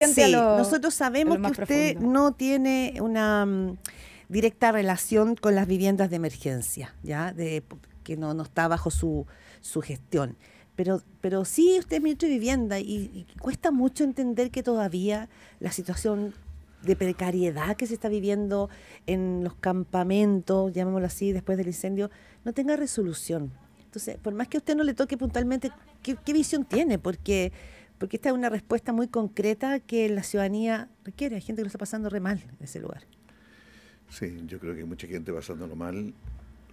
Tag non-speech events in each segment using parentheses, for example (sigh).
Sí, nosotros sabemos que usted no tiene una mm, directa relación con las viviendas de emergencia, ya, de, que no, no está bajo su, su gestión. Pero, pero sí, usted es ministro de Vivienda y, cuesta mucho entender que todavía la situación de precariedad que se está viviendo en los campamentos, llamémoslo así, después del incendio, no tenga resolución. Entonces, por más que a usted no le toque puntualmente, qué visión tiene? Porque porque esta es una respuesta muy concreta que la ciudadanía requiere. Hay gente que lo está pasando re mal en ese lugar. Sí, yo creo que mucha gente pasando lo mal.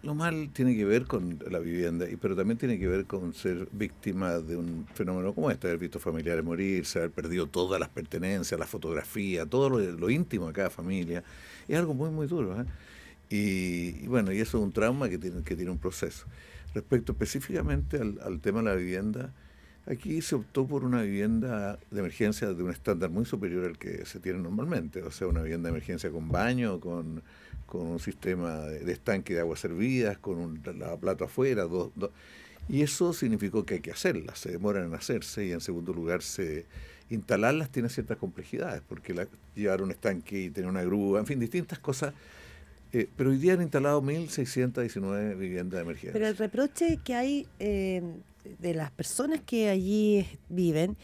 Lo mal tiene que ver con la vivienda, pero también tiene que ver con ser víctima de un fenómeno como este, haber visto familiares morirse, haber perdido todas las pertenencias, la fotografía, todo lo, íntimo de cada familia. Es algo muy, muy duro. ¿eh? Y, bueno, y eso es un trauma que tiene, que tiene un proceso. Respecto específicamente al tema de la vivienda, Aquí se optó por una vivienda de emergencia de un estándar muy superior al que se tiene normalmente, o sea, una vivienda de emergencia con baño, con, un sistema de, estanque de aguas servidas, con un plata afuera, y eso significó que hay que hacerlas, se demoran en hacerse y en segundo lugar se instalarlas tiene ciertas complejidades, porque la, llevar un estanque y tener una grúa, en fin, distintas cosas eh, pero hoy día han instalado 1.619 viviendas de emergencia. Pero el reproche que hay eh, de las personas que allí viven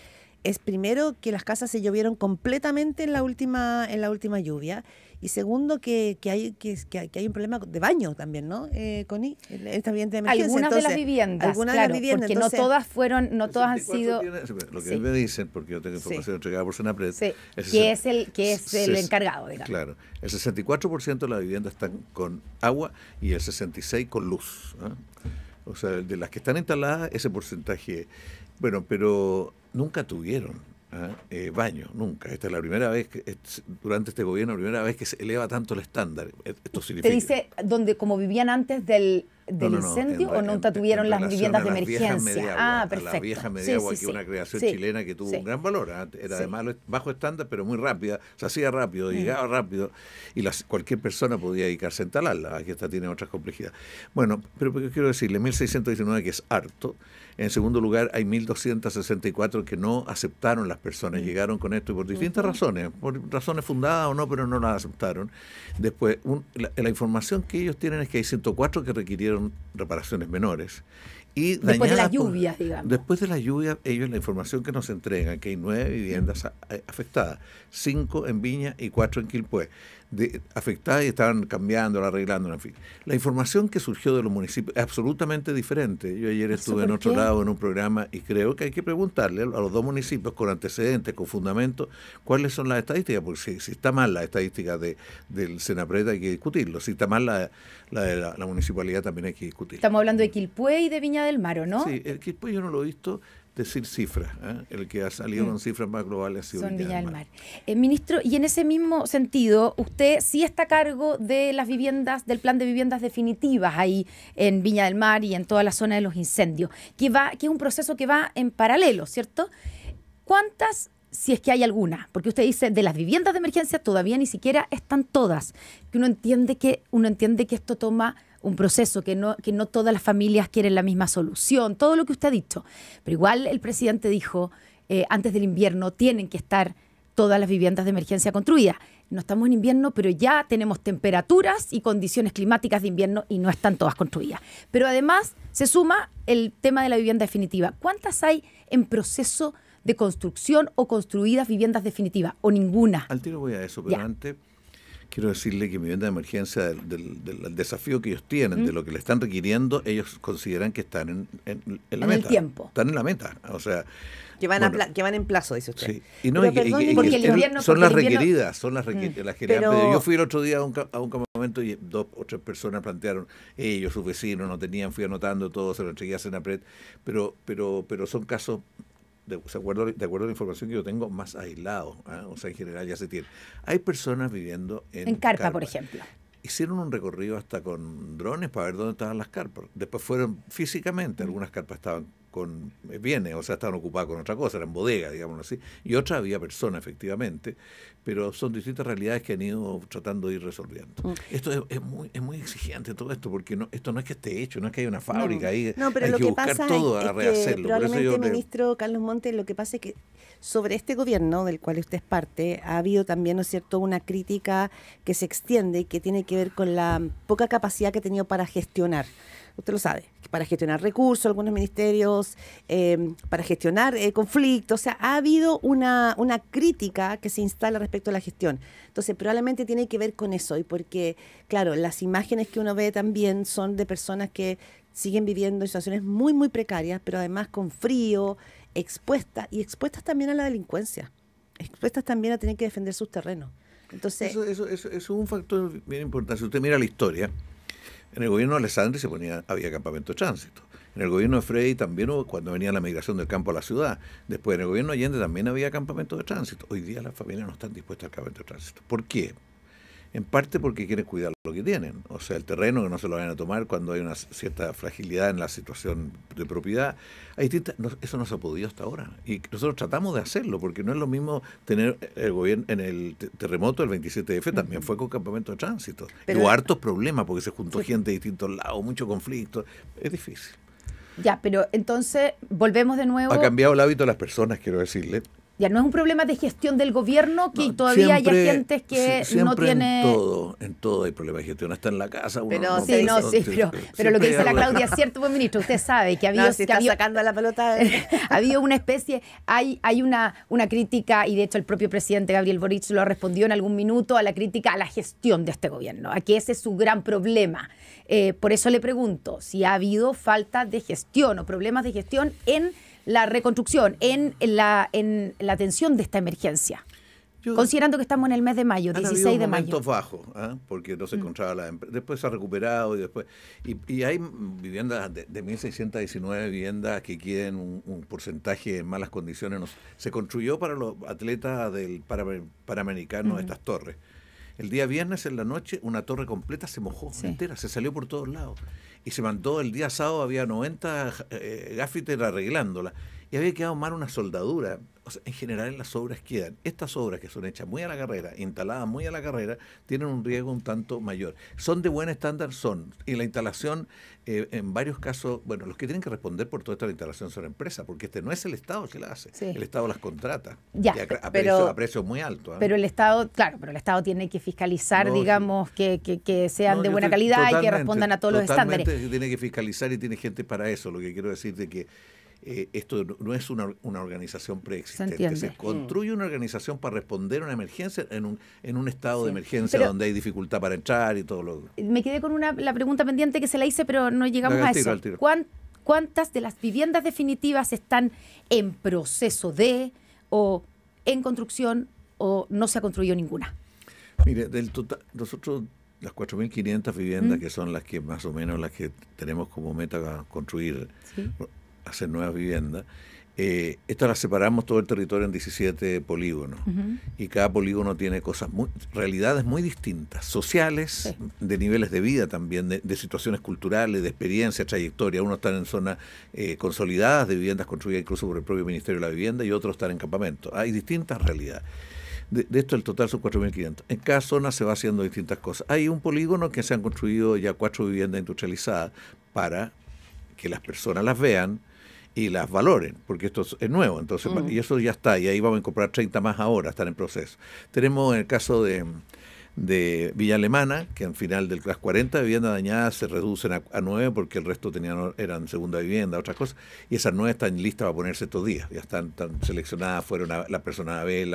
es primero que las casas se llovieron completamente en la última, en la última lluvia y segundo que, que hay, que, hay un problema de baño también, ¿no, eh, Connie? Algunas de las viviendas, algunas viviendas, porque no todas fueron, no todas han sido... lo que me dicen, porque yo tengo información entregada por Senapred... Sí. que es el, que es el encargado, digamos. Claro, el 64% de las viviendas están con agua y el 66% con luz. ¿eh? O sea, de las que están instaladas, ese porcentaje. Bueno, pero nunca tuvieron ¿ah? eh, baño, nunca. Esta es la primera vez, que, durante este gobierno, la primera vez que se eleva tanto el estándar. E, esto Te dice, donde como vivían antes del del incendio o nunca tuvieron las viviendas de emergencia? ah, perfecto. La vieja Mediagua, que es una creación chilena que tuvo un gran valor. ¿ah? Era además bajo estándar, pero muy rápida. Se hacía rápido, mm. llegaba rápido. Y cualquier persona podía dedicarse a instalarla. Aquí esta tiene otras complejidades. Bueno, pero quiero decirle, 1619, que es harto. En segundo lugar, hay 1.264 que no aceptaron las personas, mm. llegaron con esto y por distintas razones, por razones fundadas o no, pero no las aceptaron. Después, la, información que ellos tienen es que hay 104 que requirieron reparaciones menores. Y después de las lluvias, digamos. Después de las lluvias, ellos la información que nos entregan, que hay nueve viviendas afectadas, cinco en Viña y cuatro en Quilpué de, afectadas y estaban cambiando, arreglando, en fin. La información que surgió de los municipios es absolutamente diferente. Yo ayer estuve en otro lado en un programa y creo que hay que preguntarle a los dos municipios con antecedentes, con fundamentos, cuáles son las estadísticas, porque si, está mal la estadística de, del Senapreta hay que discutirlo, si está mal la, de la, municipalidad también hay que discutirlo. Estamos hablando de Quilpué y de Viña del Mar, no? Sí, el Quilpué yo no lo he visto decir cifras. ¿eh? El que ha salido mm. con cifras más globales ha sido Son Viña del Mar. Eh, ministro, y en ese mismo sentido, usted sí está a cargo de las viviendas, del plan de viviendas definitivas ahí en Viña del Mar y en toda la zona de los incendios, que, va, que es un proceso que va en paralelo, ¿cierto? ¿Cuántas, si es que hay alguna? Porque usted dice, de las viviendas de emergencia todavía ni siquiera están todas. Que uno entiende que, uno entiende que esto toma un proceso, que no, que no todas las familias quieren la misma solución, todo lo que usted ha dicho. Pero igual el presidente dijo, eh, antes del invierno tienen que estar todas las viviendas de emergencia construidas. No estamos en invierno, pero ya tenemos temperaturas y condiciones climáticas de invierno y no están todas construidas. Pero además se suma el tema de la vivienda definitiva. ¿Cuántas hay en proceso de construcción o construidas viviendas definitivas o ninguna? Al tiro voy a eso, pero antes quiero decirle que mi vivienda de emergencia, del, desafío que ellos tienen, de lo que le están requiriendo, ellos consideran que están en, en, en el tiempo. Están en la meta. O sea. Que van, en plazo, dice usted. Y no, son las requeridas, son las, requeridas, mm, Yo fui el otro día a un, a campamento y dos o tres personas plantearon, ellos, sus vecinos, no tenían, fui anotando todo, se lo entregué a Senapred, pero, pero, pero son casos de, acuerdo, de a la información que yo tengo, más aislado ¿ah? O sea, en general ya se tiene. Hay personas viviendo en. En carpa. por ejemplo hicieron un recorrido hasta con drones para ver dónde estaban las carpas. Después fueron físicamente, mm. algunas carpas estaban con bienes, eh, o sea, estaban ocupadas con otra cosa, eran bodegas, digámoslo así, y otra había personas, efectivamente, pero son distintas realidades que han ido tratando de ir resolviendo. Esto es, muy, es muy exigente todo esto, porque no, esto no es que esté hecho, no es que haya una fábrica, ahí hay que, buscar todo a rehacerlo. Probablemente, ministro Carlos Montes, lo que pasa es que sobre este gobierno del cual usted es parte, ha habido también, ¿no es cierto?, una crítica que se extiende y que tiene que ver con la poca capacidad que ha tenido para gestionar usted lo sabe, para gestionar recursos, algunos ministerios, eh, para gestionar eh, conflictos. O sea, ha habido una, una crítica que se instala respecto a la gestión. Entonces, probablemente tiene que ver con eso y porque, claro, las imágenes que uno ve también son de personas que siguen viviendo en situaciones muy, muy precarias, pero además con frío, expuestas y expuestas también a la delincuencia, expuestas también a tener que defender sus terrenos. Entonces, eso, eso es un factor bien importante. Si usted mira la historia, en el gobierno de Alessandri se ponía, había campamento de tránsito. En el gobierno de Frey también hubo, cuando venía la migración del campo a la ciudad. Después, en el gobierno de Allende también había campamento de tránsito. Hoy día las familias no están dispuestas al campamento de tránsito. ¿Por qué? en parte porque quieren cuidar lo que tienen, o sea, el terreno que no se lo vayan a tomar cuando hay una cierta fragilidad en la situación de propiedad. Hay distintas, eso no se ha podido hasta ahora y nosotros tratamos de hacerlo porque no es lo mismo tener el gobierno en el terremoto el 27F, también fue con campamento de tránsito. Pero, hartos problemas porque se juntó gente de distintos lados, mucho conflicto, es difícil. Ya, pero entonces volvemos de nuevo. Ha cambiado el hábito de las personas, quiero decirle. Ya no es un problema de gestión del gobierno que todavía hay agentes que no tiene en todo, en todo hay problemas de gestión, Está en la casa. pero, pero, lo que dice la Claudia es cierto, buen ministro, usted sabe que ha habido... la pelota. (laughs) ha habido una especie, hay, hay una, una crítica, y de hecho el propio presidente Gabriel Boric lo respondió en algún minuto, a la crítica a la gestión de este gobierno, a que ese es su gran problema. Eh, por eso le pregunto si ha habido falta de gestión o problemas de gestión en la reconstrucción, en la, en la atención de esta emergencia? Considerando que estamos en el mes de mayo, 16 de mayo. bajos, ¿ah? porque no se mm. encontraba la Después se ha recuperado y después. Y, hay viviendas de, 1.619 viviendas que quieren un, porcentaje en malas condiciones. se construyó para los atletas del para, estas torres. El día viernes en la noche una torre completa se mojó, entera, se salió por todos lados. Y se mandó el día sábado, había 90 eh, eh arreglándola y había quedado mal una soldadura. en general en las obras quedan. Estas obras que son hechas muy a la carrera, instaladas muy a la carrera, tienen un riesgo un tanto mayor. Son de buen estándar, son. Y la instalación, eh, en varios casos, bueno, los que tienen que responder por toda esta instalación son empresas, porque este no es el Estado que la hace. El Estado las contrata. Ya, a, precios, muy altos. ¿eh? Pero el Estado, claro, pero el Estado tiene que fiscalizar, digamos, que, sean de buena calidad y que respondan a todos los estándares. Tiene que fiscalizar y tiene gente para eso. Lo que quiero decir de que eh, esto no es una, organización preexistente. Se, mm. construye una organización para responder a una emergencia en un, estado de emergencia donde hay dificultad para entrar y todo lo Me quedé con una, la pregunta pendiente que se la hice, pero no llegamos a eso. ¿Cuántas de las viviendas definitivas están en proceso de o en construcción o no se ha construido ninguna? Mire, del total, nosotros las 4.500 viviendas, ¿Mm? que son las que más o menos las que tenemos como meta construir, ¿Sí? hacer nuevas viviendas, eh, estas las separamos todo el territorio en 17 polígonos y cada polígono tiene cosas muy, realidades muy distintas, sociales, de niveles de vida también, de, situaciones culturales, de experiencia, trayectoria. Unos están en zonas eh, consolidadas de viviendas construidas incluso por el propio Ministerio de la Vivienda y otros están en campamentos. Hay distintas realidades. De, esto el total son 4.500. En cada zona se va haciendo distintas cosas. Hay un polígono que se han construido ya cuatro viviendas industrializadas para que las personas las vean, y las valoren, porque esto es nuevo, entonces, mm. y eso ya está, y ahí vamos a comprar 30 más ahora, están en proceso. Tenemos en el caso de de Villa Alemana, que al final de las 40 viviendas dañadas se reducen a, a 9 porque el resto tenían eran segunda vivienda, otras cosas, y esas 9 están listas para ponerse estos días, ya están, seleccionadas, fueron las personas a ver,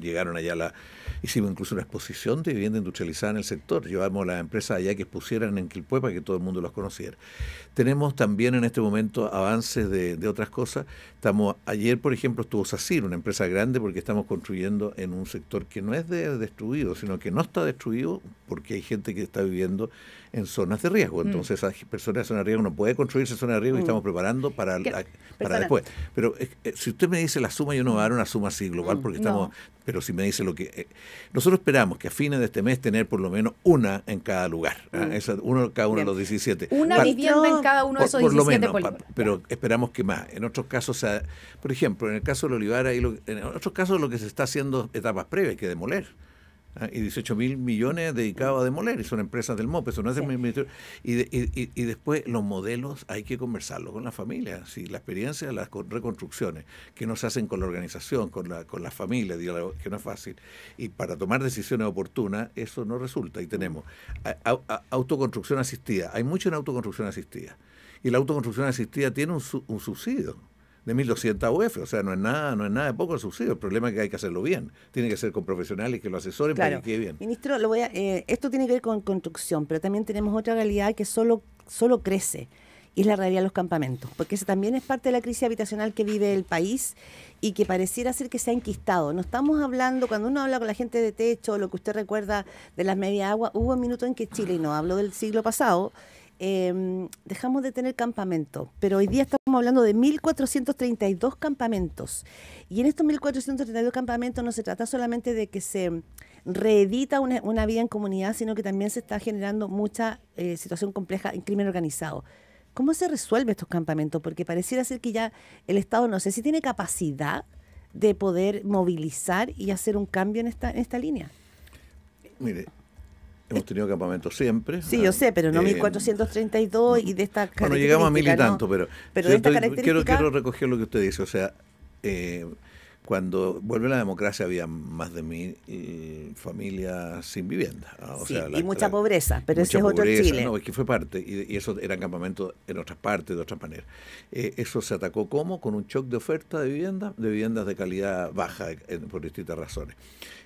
llegaron allá, la, hicimos incluso una exposición de vivienda industrializada en el sector, llevamos a las empresas allá que pusieran en Quilpue para que todo el mundo las conociera. Tenemos también en este momento avances de, otras cosas, estamos, ayer por ejemplo estuvo SACIR, una empresa grande porque estamos construyendo en un sector que no es de, destruido, sino que no está destruido porque hay gente que está viviendo en zonas de riesgo. Mm. Entonces, esas personas de zona de riesgo no puede construirse en zona de riesgo y mm. estamos preparando para, para después. Pero eh, si usted me dice la suma, yo no voy a dar una suma así global mm, porque estamos. Pero si me dice lo que. Eh, nosotros esperamos que a fines de este mes tener por lo menos una en cada lugar. ¿ah? Esa, uno cada uno de los 17. Una vivienda en cada uno de esos 17 Pero esperamos que más. En otros casos, por ejemplo, en el caso de Olivar, ahí en otros casos lo que se está haciendo etapas previas, que demoler. Ah, y 18 mil millones dedicados a demoler, y son empresas del mope eso no es Y, y, y, después los modelos hay que conversarlo con las familias, y la experiencia de las reconstrucciones que no se hacen con la organización, con la, con las familias, que no es fácil, y para tomar decisiones oportunas, eso no resulta. Y tenemos autoconstrucción asistida, hay mucho en autoconstrucción asistida, y la autoconstrucción asistida tiene un, un subsidio de 1.200 UF. O sea, no es nada, no es nada de poco el subsidio. El problema es que hay que hacerlo bien. Tiene que ser con profesionales que lo asesoren para que quede bien. Ministro, lo voy eh, esto tiene que ver con construcción, pero también tenemos otra realidad que solo, solo crece. Y es la realidad de los campamentos, porque eso también es parte de la crisis habitacional que vive el país y que pareciera ser que se ha enquistado. No estamos hablando, cuando uno habla con la gente de techo, lo que usted recuerda de las medias aguas, hubo un minuto en que Chile, y no hablo del siglo pasado, eh, dejamos de tener campamentos, pero hoy día estamos hablando de 1.432 campamentos. Y en estos 1.432 campamentos no se trata solamente de que se reedita una, una vida en comunidad, sino que también se está generando mucha eh, situación compleja en crimen organizado. ¿Cómo se resuelve estos campamentos? Porque pareciera ser que ya el Estado no sé si tiene capacidad de poder movilizar y hacer un cambio en esta, en esta línea. Mire, Hemos tenido campamentos siempre. Sí, yo sé, pero no 1432 eh, y de esta característica. Bueno, llegamos a mil y tanto, pero, pero de esta característica, quiero, quiero recoger lo que usted dice. O sea, eh, cuando vuelve la democracia había más de mil eh, familias sin vivienda. Ah, o y mucha pobreza, pero ese es otro Chile. No, es que fue parte, y, eso eran campamentos en otras partes, de otra manera. Eh, eso se atacó como con un shock de oferta de vivienda, de viviendas de calidad baja por distintas razones.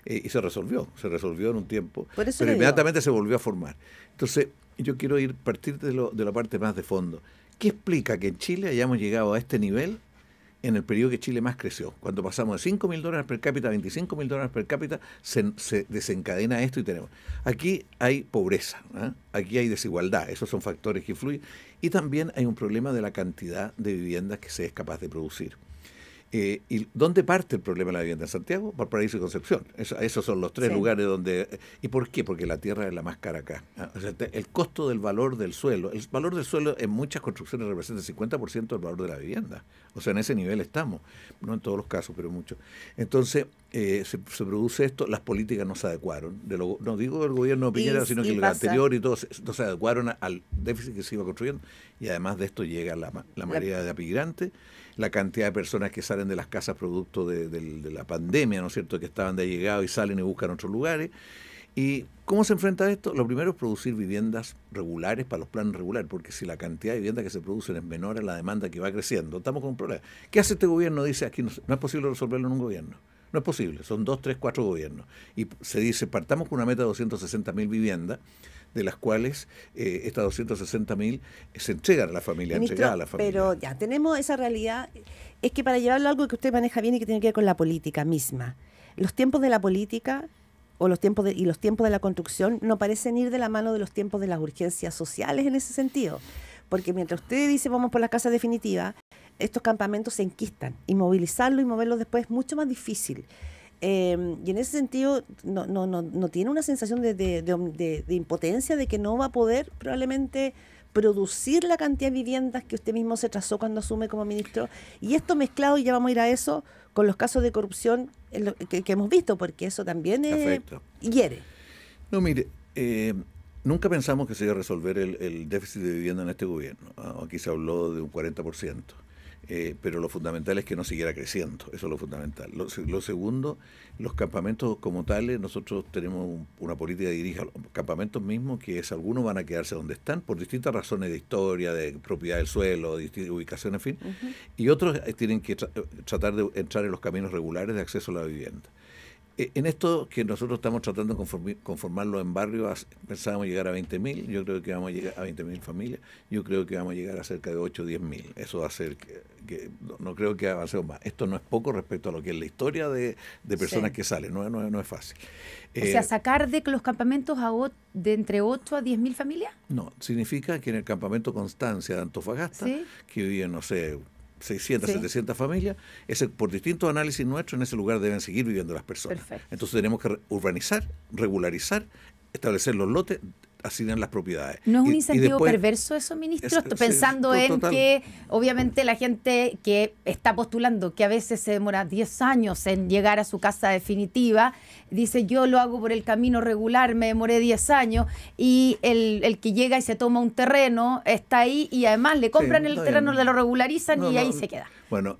Eh, y se resolvió, se resolvió en un tiempo, pero inmediatamente se volvió a formar. Entonces, yo quiero ir partir de, de la parte más de fondo. ¿Qué explica que en Chile hayamos llegado a este nivel en el periodo que Chile más creció. Cuando pasamos de 5.000 mil dólares per cápita a 25.000 mil dólares per cápita, se, desencadena esto y tenemos. Aquí hay pobreza, ¿eh? aquí hay desigualdad, esos son factores que influyen. Y también hay un problema de la cantidad de viviendas que se es capaz de producir. Eh, ¿Y dónde parte el problema de la vivienda? ¿En Santiago, Por Valparaíso y Concepción? esos son los tres lugares donde... ¿Y por qué? Porque la tierra es la más cara acá. Ah, el costo del valor del suelo, el valor del suelo en muchas construcciones representa el 50% del valor de la vivienda. O sea, en ese nivel estamos. No en todos los casos, pero muchos. Entonces, eh, se, produce esto, las políticas no se adecuaron. no digo el gobierno de Piñera, sino que el anterior y todo no se adecuaron al déficit que se iba construyendo. Y además de esto llega la, la marea de apigrantes la cantidad de personas que salen de las casas producto de, la pandemia, ¿no es cierto?, que estaban de llegado y salen y buscan otros lugares. ¿Y cómo se enfrenta a esto? Lo primero es producir viviendas regulares para los planes regulares, porque si la cantidad de viviendas que se producen es menor a la demanda que va creciendo, estamos con un problema. ¿Qué hace este gobierno? Dice, aquí no, no es posible resolverlo en un gobierno. No es posible, son dos, tres, cuatro gobiernos. Y se dice, partamos con una meta de mil viviendas de las cuales eh, estas 260.000 se entregan a la familia, a la familia. Pero ya, tenemos esa realidad, es que para llevarlo a algo que usted maneja bien y que tiene que ver con la política misma, los tiempos de la política o los tiempos y los tiempos de la construcción no parecen ir de la mano de los tiempos de las urgencias sociales en ese sentido. Porque mientras usted dice vamos por la casa definitiva, estos campamentos se enquistan y movilizarlos y moverlo después es mucho más difícil. Em, y en ese sentido, no, no, no, no tiene una sensación de, de, de, impotencia, de que no va a poder probablemente producir la cantidad de viviendas que usted mismo se trazó cuando asume como ministro. Y esto mezclado, y ya vamos a ir a eso, con los casos de corrupción que, que hemos visto, porque eso también es, hiere. No, mire, eh, nunca pensamos que se iba a resolver el, el, déficit de vivienda en este gobierno. Ah, aquí se habló de un 40%. Eh, pero lo fundamental es que no siguiera creciendo, eso es lo fundamental. Lo, segundo, los campamentos como tales, nosotros tenemos una política de los campamentos mismos que es algunos van a quedarse donde están por distintas razones de historia, de propiedad del suelo, de ubicación, en fin, y otros eh, tienen que eh, tratar de entrar en los caminos regulares de acceso a la vivienda. E, en esto que nosotros estamos tratando de conformarlo en barrios, pensábamos llegar a 20.000, yo creo que vamos a llegar a 20.000 familias, yo creo que vamos a llegar a cerca de 8 o 10.000. Eso va a ser, que, no, creo que avancemos más. Esto no es poco respecto a lo que es la historia de, personas que salen, no, es fácil. O sea, eh, sacar de los campamentos a de entre 8 a 10.000 familias? No, significa que en el campamento Constancia de Antofagasta, que viven, no sé, 600, 700 familias, ese, por distintos análisis nuestros, en ese lugar deben seguir viviendo las personas. Entonces tenemos que urbanizar, regularizar, establecer los lotes, asignan las propiedades. ¿No es un incentivo perverso eso, ministro? Estoy pensando en que obviamente la gente que está postulando, que a veces se demora 10 años en llegar a su casa definitiva, dice yo lo hago por el camino regular, me demoré 10 años, y el, el que llega y se toma un terreno está ahí y además le compran el terreno, le lo regularizan y ahí se queda. Bueno,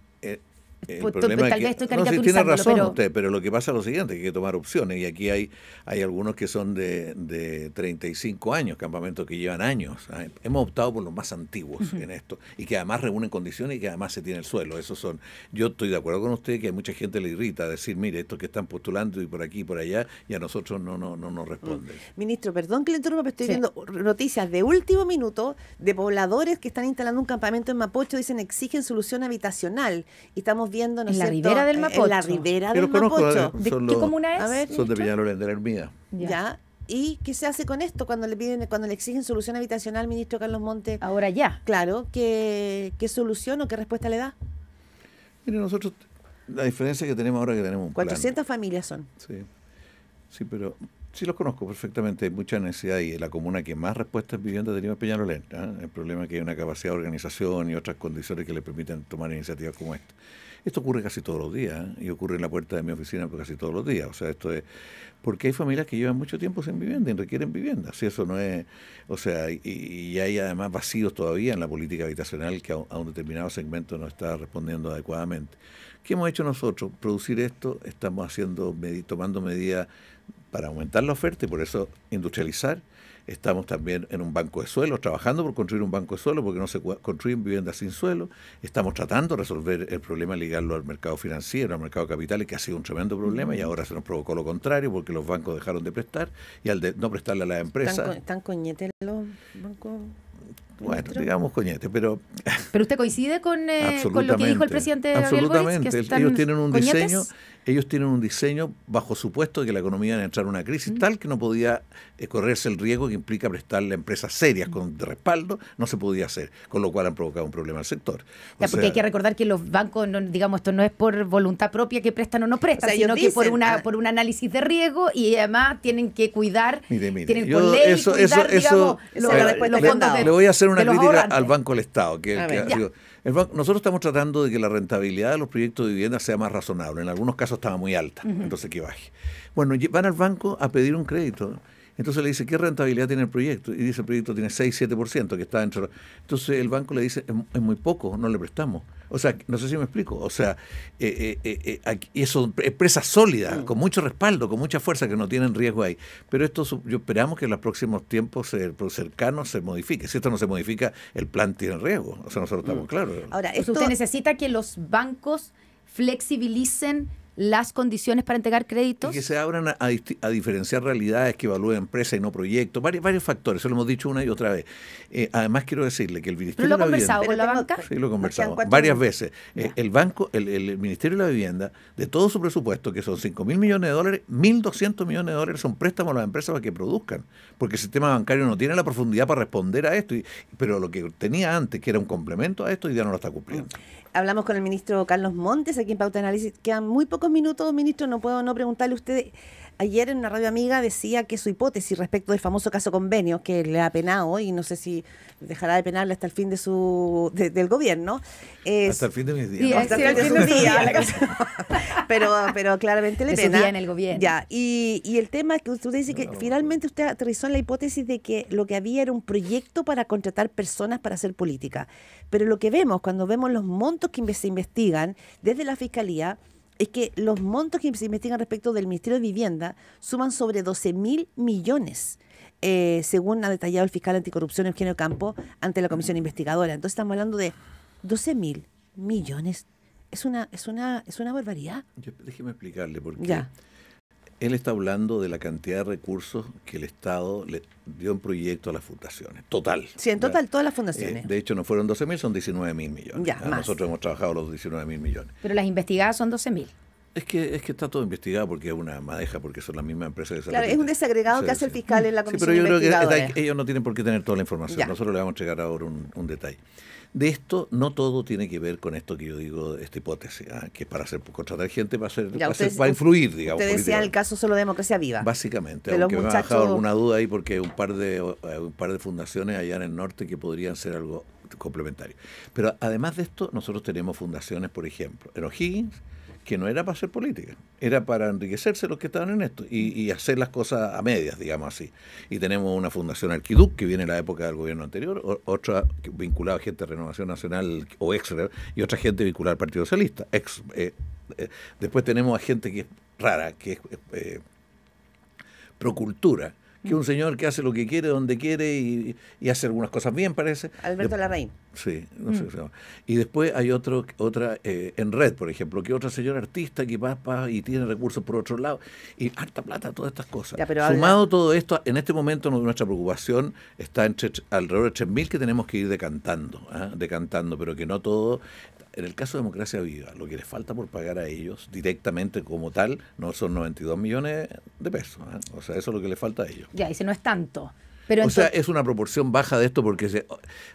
el pues, problema pues, no, tiene razón usted, pero lo que pasa es lo siguiente, hay que tomar opciones. Y aquí hay, hay algunos que son de, de 35 años, campamentos que llevan años. Ah, hemos optado por los más antiguos en esto y que además reúnen condiciones y que además se tiene el suelo. Esos son. Yo estoy de acuerdo con usted que a mucha gente le irrita decir, mire, estos que están postulando y por aquí y por allá, y a nosotros no, no, no nos mm. responden. Ministro, perdón que le interrumpa, pero estoy viendo noticias de último minuto de pobladores que están instalando un campamento en Mapocho, dicen exigen solución habitacional. Y estamos viendo en la ribera del Mapocho. Eh, en la ribera del Mapocho. ¿De qué comuna es? son de Peñalolén, de la Hermida. ya. ¿Y qué se hace con esto cuando le piden, cuando le exigen solución habitacional ministro Carlos Montes? Ahora ya. Claro, ¿qué, solución o qué respuesta le da? Mire, nosotros, la diferencia que tenemos ahora que tenemos un 400 familias son. Sí, pero sí los conozco perfectamente, hay mucha necesidad y la comuna que más respuestas es vivienda tenía es Peñalolén. ¿eh? El problema es que hay una capacidad de organización y otras condiciones que le permiten tomar iniciativas como esta. Esto ocurre casi todos los días ¿eh? y ocurre en la puerta de mi oficina casi todos los días. O sea, esto es porque hay familias que llevan mucho tiempo sin vivienda y requieren vivienda. Si eso no es, o sea, y, hay además vacíos todavía en la política habitacional que a, un determinado segmento no está respondiendo adecuadamente. ¿Qué hemos hecho nosotros? Producir esto, estamos haciendo, tomando medidas para aumentar la oferta y por eso industrializar Estamos también en un banco de suelos, trabajando por construir un banco de suelo, porque no se construyen viviendas sin suelo. Estamos tratando de resolver el problema, ligarlo al mercado financiero, al mercado de capitales, que ha sido un tremendo problema y ahora se nos provocó lo contrario, porque los bancos dejaron de prestar y al de no prestarle a las empresas. ¿Están coñetes los bancos? Bueno, digamos coñete, pero... Pero usted coincide con, eh, lo que dijo el presidente Gabriel Boric, que ellos tienen un diseño ellos tienen un diseño bajo supuesto de que la economía va a entrar en una crisis tal que no podía eh, correrse el riesgo que implica prestarle a empresas serias con respaldo, no se podía hacer, con lo cual han provocado un problema al sector. porque hay que recordar que los bancos, digamos, esto no es por voluntad propia que prestan o no prestan, sino que por una ah. por un análisis de riesgo y además tienen que cuidar, tienen que eso, cuidar, le, voy a hacer una crítica al Banco del Estado, que, nosotros estamos tratando de que la rentabilidad de los proyectos de vivienda sea más razonable. En algunos casos estaba muy alta, entonces que baje. Bueno, van al banco a pedir un crédito. Entonces le dice, ¿qué rentabilidad tiene el proyecto? Y dice, el proyecto tiene 6-7%, que está dentro. Entonces el banco le dice, es, muy poco, no le prestamos. O sea, no sé si me explico. O sea, y eh, eh, eh, eh eso, empresas sólidas, mm. con mucho respaldo, con mucha fuerza, que no tienen riesgo ahí. Pero esto, yo esperamos que en los próximos tiempos cercanos se modifique. Si esto no se modifica, el plan tiene riesgo. O sea, nosotros estamos mm. claros. Ahora, usted necesita que los bancos flexibilicen las condiciones para entregar créditos. Y que se abran a, diferenciar realidades que evalúe empresa y no proyectos, varios, varios factores, eso lo hemos dicho una y otra vez. Eh, además quiero decirle que el Ministerio de la con la banca? Sí, lo conversado varias veces. Eh, el banco, el, Ministerio de la Vivienda, de todo su presupuesto, que son 5.000 mil millones de dólares, 1.200 millones de dólares son préstamos a las empresas para que produzcan, porque el sistema bancario no tiene la profundidad para responder a esto, pero lo que tenía antes, que era un complemento a esto, y ya no lo está cumpliendo. Mm hablamos con el ministro Carlos Montes aquí en Pauta Análisis. Quedan muy pocos minutos, ministro. No puedo no preguntarle a usted ayer en una radio amiga decía que su hipótesis respecto del famoso caso convenio, que le ha penado y no sé si dejará de penarle hasta el fin de su del gobierno. hasta el fin de mis días. Hasta el fin de, (laughs) pero, pero claramente le de pena. en el gobierno. Ya, y, el tema es que usted dice que finalmente usted aterrizó en la hipótesis de que lo que había era un proyecto para contratar personas para hacer política. Pero lo que vemos cuando vemos los montos que se investigan desde la Fiscalía es que los montos que se investigan respecto del Ministerio de Vivienda suman sobre 12 mil millones. Eh, según ha detallado el fiscal anticorrupción Eugenio Campo ante la comisión investigadora. Entonces estamos hablando de 12 mil millones. Es una, es una, es una barbaridad. déjeme explicarle por qué él está hablando de la cantidad de recursos que el Estado le dio en proyecto a las fundaciones. Total. Sí, en total, todas las fundaciones. Eh, de hecho, no fueron 12 mil, son 19 mil millones. Ya, Nosotros hemos trabajado los 19 mil millones. Pero las investigadas son 12.000. mil. Es que, es que está todo investigado porque es una madeja, porque son las mismas empresas Claro, es un desagregado que hace el fiscal en la comisión. Sí, pero yo creo que ellos no tienen por qué tener toda la información. Nosotros le vamos a entregar ahora un, un detalle. De esto, no todo tiene que ver con esto que yo digo, esta hipótesis, ¿ah? que para hacer contratar gente va a, ser, influir, digamos. Usted decía el caso solo de democracia viva. Básicamente, aunque me ha dejado alguna duda ahí porque hay un par de, eh, un par de fundaciones allá en el norte que podrían ser algo complementario. Pero además de esto, nosotros tenemos fundaciones, por ejemplo, en O'Higgins, que no era para hacer política, era para enriquecerse los que estaban en esto y, hacer las cosas a medias, digamos así. Y tenemos una fundación Arquiduc que viene de la época del gobierno anterior, otra vinculada a gente de Renovación Nacional o ex y otra gente vinculada al Partido Socialista. Ex, eh, eh, Después tenemos a gente que es rara, que es eh, eh procultura que un señor que hace lo que quiere, donde quiere y, hace algunas cosas bien, parece. Alberto Larraín. Sí, no sé mm. Y después hay otro, otra eh, en red, por ejemplo, que otra señora artista que pasa y tiene recursos por otro lado y harta plata, todas estas cosas. Sumado todo esto, en este momento nuestra preocupación está entre alrededor de 3.000 que tenemos que ir decantando, ¿ah? decantando, pero que no todo en el caso de Democracia Viva, lo que les falta por pagar a ellos directamente como tal no son 92 millones de pesos. ¿eh? O sea, eso es lo que les falta a ellos. Ya, y si no es tanto. o sea, es una proporción baja de esto porque,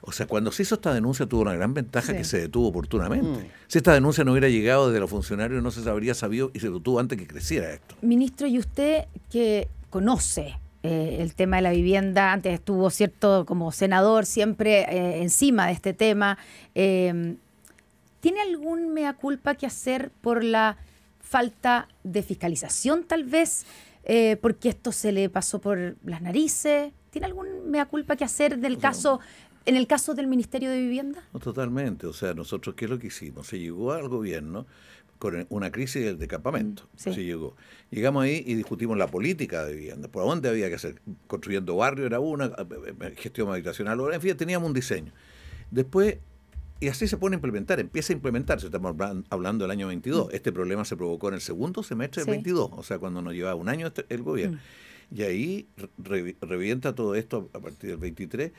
o sea, cuando se hizo esta denuncia tuvo una gran ventaja que se detuvo oportunamente. Mm. Si esta denuncia no hubiera llegado desde los funcionarios no se habría sabido y se detuvo antes que creciera esto. Ministro, y usted que conoce eh, el tema de la vivienda, antes estuvo, ¿cierto?, como senador siempre eh, encima de este tema. Eh, ¿Tiene algún mea culpa que hacer por la falta de fiscalización tal vez? Eh, porque esto se le pasó por las narices. ¿Tiene algún mea culpa que hacer del caso, en el caso del Ministerio de Vivienda? totalmente. O sea, nosotros, ¿qué es lo que hicimos? Se llegó al gobierno con una crisis del decampamento. Mm, se llegó. Llegamos ahí y discutimos la política de vivienda. ¿Por dónde había que hacer? Construyendo barrio era una, eh, eh, gestión habitacional, en fin, teníamos un diseño. Después y así se pone a implementar, empieza a implementarse. Estamos hablando del año 22. Mm. Este problema se provocó en el segundo semestre del 22, o sea, cuando nos llevaba un año este, el gobierno. Mm. Y ahí revienta todo esto a partir del 23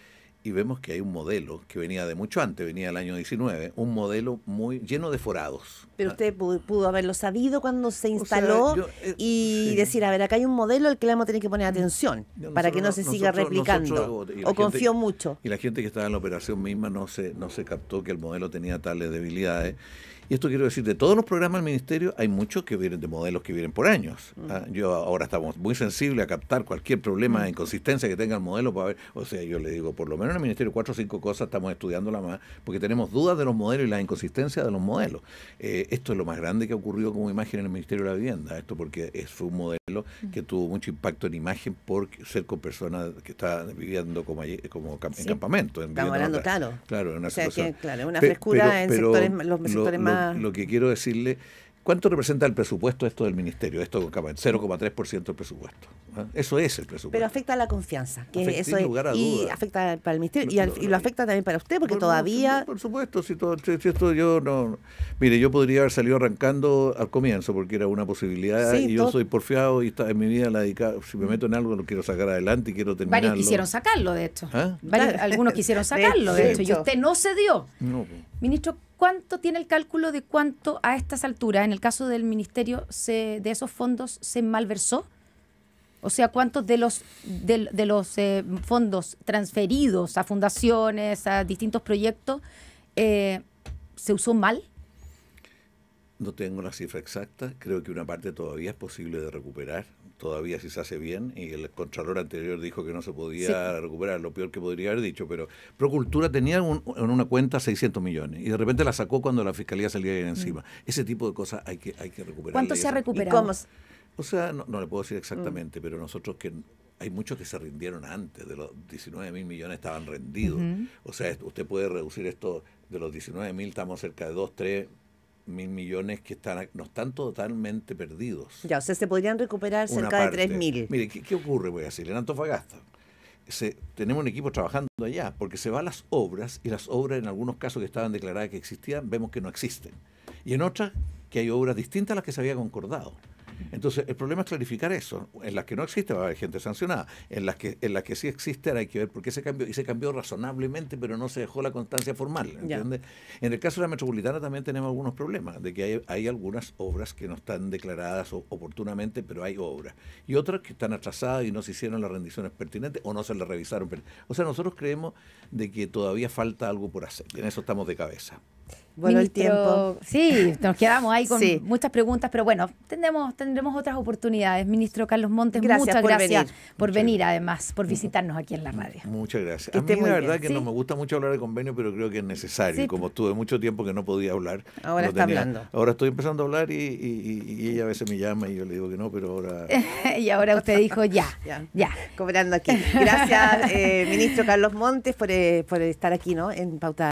y vemos que hay un modelo que venía de mucho antes, venía del año 19, un modelo muy lleno de forados. Pero usted pudo, haberlo sabido cuando se instaló eh, y decir, a ver, acá hay un modelo al que le vamos a tener que poner mm. atención para que no se siga replicando. o confío mucho. Y la gente que estaba en la operación misma no se, no se captó que el modelo tenía tales debilidades y esto quiero decir, de todos los programas del Ministerio hay muchos que vienen de modelos que vienen por años. ¿ah? Yo ahora estamos muy sensibles a captar cualquier problema de inconsistencia que tenga el modelo para ver, o sea, yo le digo, por lo menos en el Ministerio cuatro o cinco cosas estamos estudiando la más, porque tenemos dudas de los modelos y la inconsistencia de los modelos. Eh, esto es lo más grande que ha ocurrido como imagen en el Ministerio de la Vivienda, esto porque es un modelo que tuvo mucho impacto en imagen por ser con personas que están viviendo como, en campamento. Estamos hablando, claro. Claro, una o una frescura en los sectores más Ah. lo, que quiero decirle, ¿cuánto representa el presupuesto esto del ministerio? Esto 0,3% del presupuesto. ¿ah? Eso es el presupuesto. Pero afecta a la confianza. Que y afecta para el ministerio y, lo afecta también para usted porque todavía... por supuesto, si, todo, esto yo no... Mire, yo podría haber salido arrancando al comienzo porque era una posibilidad y yo soy porfiado y está, en mi vida la si me meto en algo lo quiero sacar adelante y quiero terminarlo. Varios quisieron sacarlo, de hecho. ¿Ah? (laughs) algunos quisieron sacarlo, de, hecho, y usted no cedió. Ministro, ¿Cuánto tiene el cálculo de cuánto a estas alturas, en el caso del ministerio, de esos fondos se malversó? O sea, ¿cuántos de los, de, los eh, fondos transferidos a fundaciones, a distintos proyectos, eh, se usó mal? No tengo una cifra exacta, creo que una parte todavía es posible de recuperar, todavía si se hace bien, y el Contralor anterior dijo que no se podía recuperar, lo peor que podría haber dicho, pero Procultura tenía en una cuenta 600 millones y de repente la sacó cuando la fiscalía salía encima. Mm. Ese tipo de cosas hay que, hay que recuperar. ¿Cuánto se ha recuperado? O sea, no, le puedo decir mm. exactamente, pero nosotros que hay muchos que se rindieron antes, de los 19 mil millones estaban rendidos. O sea, usted puede reducir esto, de los 19 mil estamos cerca de 2, 3 mil millones que están, no están totalmente perdidos. Ya, o sea, se podrían recuperar cerca de tres mil. Mire, ¿qué, ocurre, voy a decir, en Antofagasta? Se, tenemos un equipo trabajando allá, porque se van las obras y las obras en algunos casos que estaban declaradas que existían, vemos que no existen. Y en otras, que hay obras distintas a las que se había concordado. Entonces, el problema es clarificar eso. En las que no existe va a haber gente sancionada. En las que, en las que sí existe hay que ver por qué se cambió. Y se cambió razonablemente, pero no se dejó la constancia formal. En el caso de la metropolitana también tenemos algunos problemas, de que hay, hay algunas obras que no están declaradas oportunamente, pero hay obras. Y otras que están atrasadas y no se hicieron las rendiciones pertinentes o no se las revisaron. O sea, nosotros creemos de que todavía falta algo por hacer. En eso estamos de cabeza. Bueno el tiempo. Sí, nos quedamos ahí con muchas preguntas, pero bueno, tendremos, tendremos otras oportunidades. Ministro Carlos Montes, muchas gracias por venir, además, por visitarnos aquí en la radio. Muchas gracias. a mí la verdad que no me gusta mucho hablar de convenio, pero creo que es necesario. Como estuve mucho tiempo que no podía hablar. Ahora está hablando. Ahora estoy empezando a hablar y, y, ella a veces me llama y yo le digo que no, pero ahora... (laughs) y ahora usted dijo ya, (laughs) ya, Cobrando aquí. Gracias, eh, ministro Carlos Montes, por, eh, por estar aquí, ¿no? En Pauta.